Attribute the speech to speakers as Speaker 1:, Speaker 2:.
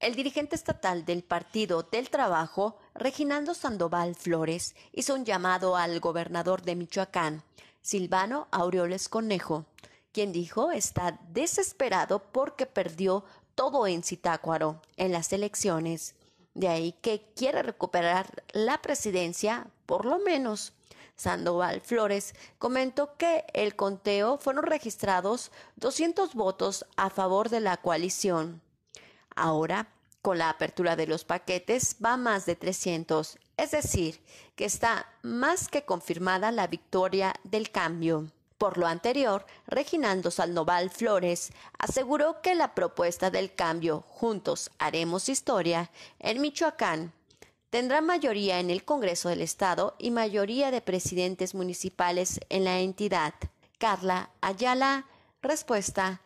Speaker 1: El dirigente estatal del Partido del Trabajo, Reginaldo Sandoval Flores, hizo un llamado al gobernador de Michoacán, Silvano Aureoles Conejo, quien dijo está desesperado porque perdió todo en Zitácuaro en las elecciones. De ahí que quiere recuperar la presidencia, por lo menos. Sandoval Flores comentó que el conteo fueron registrados 200 votos a favor de la coalición Ahora, con la apertura de los paquetes, va más de 300, es decir, que está más que confirmada la victoria del cambio. Por lo anterior, Reginaldo Sandoval Flores aseguró que la propuesta del cambio Juntos Haremos Historia en Michoacán tendrá mayoría en el Congreso del Estado y mayoría de presidentes municipales en la entidad. Carla Ayala, respuesta